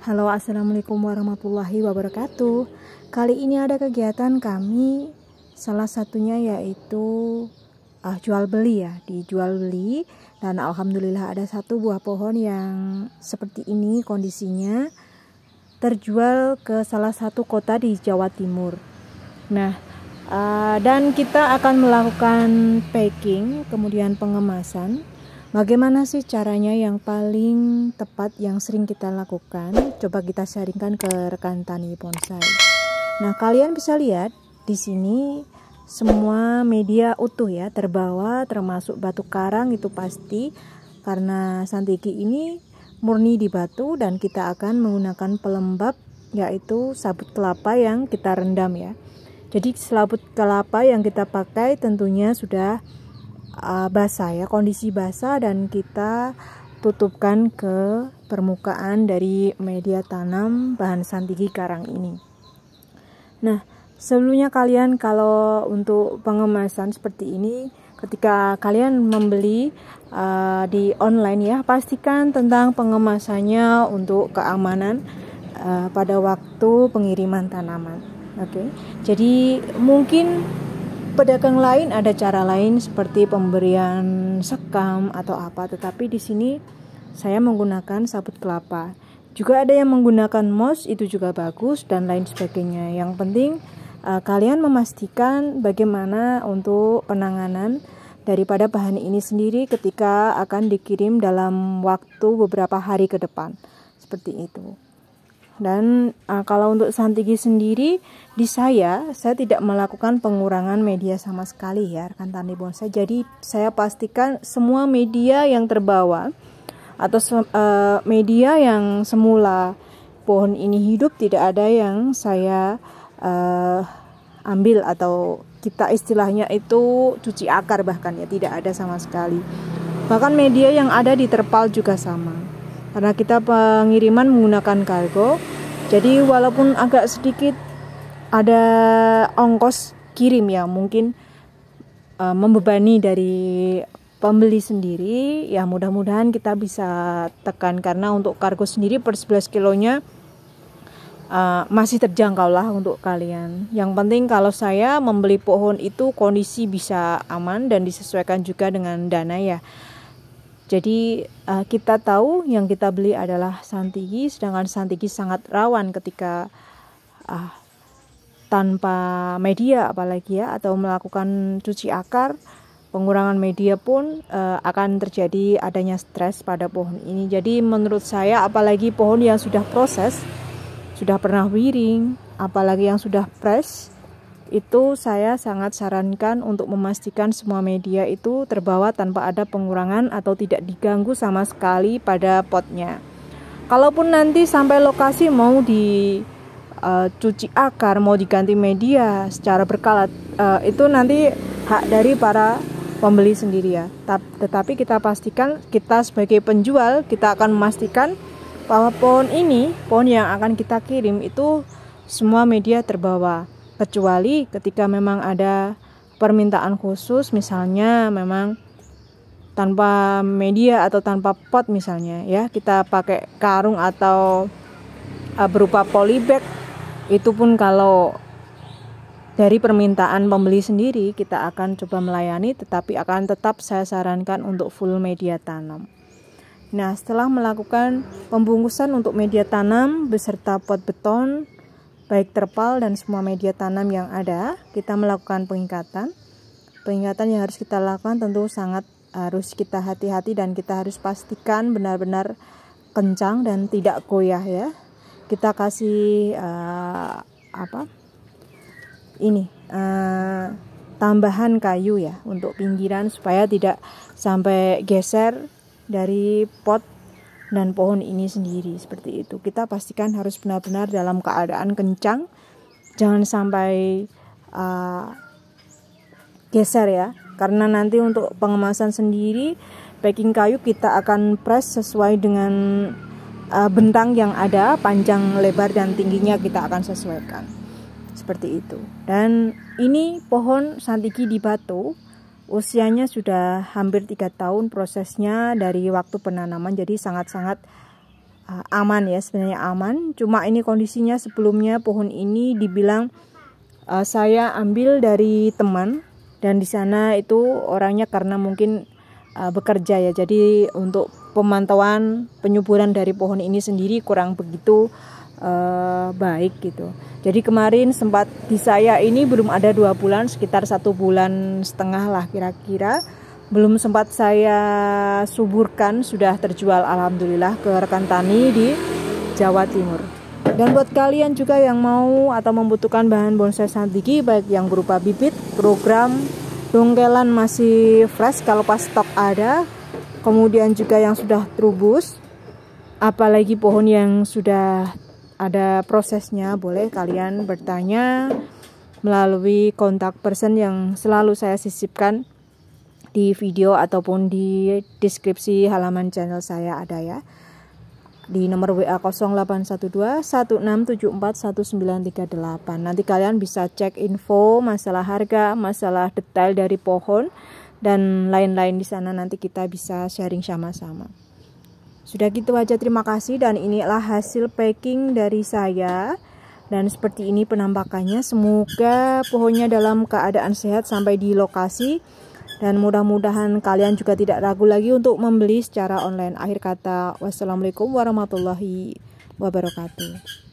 Halo, assalamualaikum warahmatullahi wabarakatuh. Kali ini ada kegiatan kami, salah satunya yaitu uh, jual beli ya, dijual beli. Dan alhamdulillah ada satu buah pohon yang seperti ini kondisinya terjual ke salah satu kota di Jawa Timur. Nah, uh, dan kita akan melakukan packing, kemudian pengemasan Bagaimana sih caranya yang paling tepat yang sering kita lakukan? Coba kita sharingkan ke rekan tani bonsai. Nah, kalian bisa lihat di sini semua media utuh ya, terbawa termasuk batu karang itu pasti karena santiki ini murni di batu dan kita akan menggunakan pelembab yaitu sabut kelapa yang kita rendam ya. Jadi selaput kelapa yang kita pakai tentunya sudah uh, basah ya kondisi basah dan kita tutupkan ke permukaan dari media tanam bahan santigi karang ini nah sebelumnya kalian kalau untuk pengemasan seperti ini ketika kalian membeli uh, di online ya pastikan tentang pengemasannya untuk keamanan uh, pada waktu pengiriman tanaman oke okay? jadi mungkin pedagang lain ada cara lain seperti pemberian sekam atau apa, tetapi di sini saya menggunakan sabut kelapa. Juga ada yang menggunakan mos itu juga bagus dan lain sebagainya. Yang penting uh, kalian memastikan bagaimana untuk penanganan daripada bahan ini sendiri ketika akan dikirim dalam waktu beberapa hari ke depan. Seperti itu. Dan uh, kalau untuk santigi sendiri di saya, saya tidak melakukan pengurangan media sama sekali ya rekan tani bonsai. Jadi saya pastikan semua media yang terbawa atau uh, media yang semula pohon ini hidup tidak ada yang saya uh, ambil atau kita istilahnya itu cuci akar bahkan ya tidak ada sama sekali. Bahkan media yang ada di terpal juga sama karena kita pengiriman menggunakan kargo jadi walaupun agak sedikit ada ongkos kirim ya mungkin uh, membebani dari pembeli sendiri ya mudah-mudahan kita bisa tekan karena untuk kargo sendiri per 11 kilonya uh, masih terjangkau lah untuk kalian yang penting kalau saya membeli pohon itu kondisi bisa aman dan disesuaikan juga dengan dana ya jadi uh, kita tahu yang kita beli adalah santigi, sedangkan santigi sangat rawan ketika uh, tanpa media apalagi ya atau melakukan cuci akar, pengurangan media pun uh, akan terjadi adanya stres pada pohon ini. Jadi menurut saya apalagi pohon yang sudah proses, sudah pernah wiring, apalagi yang sudah press itu saya sangat sarankan untuk memastikan semua media itu terbawa tanpa ada pengurangan atau tidak diganggu sama sekali pada potnya. Kalaupun nanti sampai lokasi mau dicuci eh, uh, akar, mau diganti media secara berkala, uh, eh, itu nanti hak dari para pembeli sendiri ya. Tetapi kita pastikan kita sebagai penjual kita akan memastikan bahwa pohon ini, pohon yang akan kita kirim itu semua media terbawa kecuali ketika memang ada permintaan khusus misalnya memang tanpa media atau tanpa pot misalnya ya kita pakai karung atau uh, berupa polybag itu pun kalau dari permintaan pembeli sendiri kita akan coba melayani tetapi akan tetap saya sarankan untuk full media tanam nah setelah melakukan pembungkusan untuk media tanam beserta pot beton baik terpal dan semua media tanam yang ada, kita melakukan pengikatan. Pengikatan yang harus kita lakukan tentu sangat harus kita hati-hati dan kita harus pastikan benar-benar kencang dan tidak goyah ya. Kita kasih uh, apa? Ini uh, tambahan kayu ya untuk pinggiran supaya tidak sampai geser dari pot dan pohon ini sendiri seperti itu. Kita pastikan harus benar-benar dalam keadaan kencang. Jangan sampai uh, geser ya. Karena nanti untuk pengemasan sendiri packing kayu kita akan press sesuai dengan uh, bentang yang ada, panjang, lebar dan tingginya kita akan sesuaikan. Seperti itu. Dan ini pohon santiki di batu usianya sudah hampir tiga tahun prosesnya dari waktu penanaman jadi sangat-sangat eh, aman ya sebenarnya aman cuma ini kondisinya sebelumnya pohon ini dibilang uh, saya ambil dari teman dan di sana itu orangnya karena mungkin uh, bekerja ya jadi untuk pemantauan penyuburan dari pohon ini sendiri kurang begitu uh, baik gitu. Jadi kemarin sempat di saya ini belum ada dua bulan, sekitar satu bulan setengah lah kira-kira. Belum sempat saya suburkan, sudah terjual alhamdulillah ke rekan tani di Jawa Timur. Dan buat kalian juga yang mau atau membutuhkan bahan bonsai santigi, baik yang berupa bibit, program, dongkelan masih fresh kalau pas stok ada, kemudian juga yang sudah terubus, apalagi pohon yang sudah ada prosesnya boleh kalian bertanya melalui kontak person yang selalu saya sisipkan di video ataupun di deskripsi halaman channel saya ada ya di nomor WA 0812 1674 nanti kalian bisa cek info masalah harga, masalah detail dari pohon dan lain-lain di sana nanti kita bisa sharing sama-sama sudah gitu aja terima kasih dan inilah hasil packing dari saya. Dan seperti ini penampakannya. Semoga pohonnya dalam keadaan sehat sampai di lokasi. Dan mudah-mudahan kalian juga tidak ragu lagi untuk membeli secara online. Akhir kata, wassalamualaikum warahmatullahi wabarakatuh.